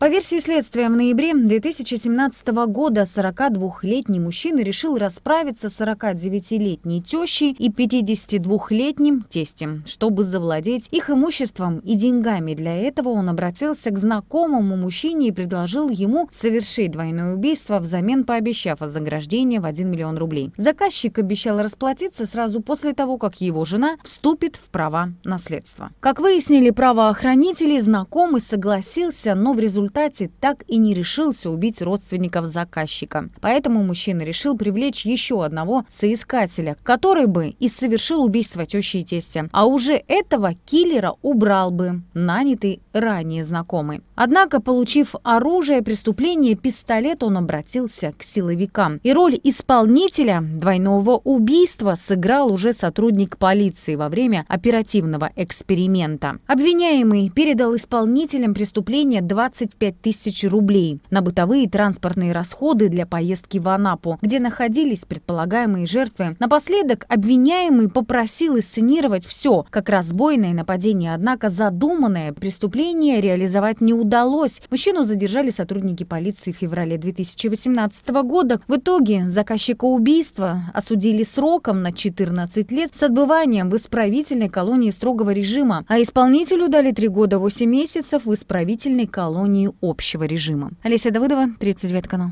По версии следствия, в ноябре 2017 года 42-летний мужчина решил расправиться с 49-летней тещей и 52-летним тестем, чтобы завладеть их имуществом и деньгами. Для этого он обратился к знакомому мужчине и предложил ему совершить двойное убийство, взамен пообещав вознаграждение в 1 миллион рублей. Заказчик обещал расплатиться сразу после того, как его жена вступит в права наследства. Как выяснили правоохранители, знакомый согласился, но в результате результате так и не решился убить родственников заказчика. Поэтому мужчина решил привлечь еще одного соискателя, который бы и совершил убийство тещи и тестя. А уже этого киллера убрал бы нанятый ранее знакомый. Однако, получив оружие преступления, пистолет он обратился к силовикам. И роль исполнителя двойного убийства сыграл уже сотрудник полиции во время оперативного эксперимента. Обвиняемый передал исполнителям преступления 20 25 тысяч рублей на бытовые и транспортные расходы для поездки в Анапу, где находились предполагаемые жертвы. Напоследок обвиняемый попросил исценировать все, как разбойное нападение, однако задуманное преступление реализовать не удалось. Мужчину задержали сотрудники полиции в феврале 2018 года. В итоге заказчика убийства осудили сроком на 14 лет с отбыванием в исправительной колонии строгого режима, а исполнителю дали 3 года 8 месяцев в исправительной колонии общего режима. Олеся Давыдова, 39 канал.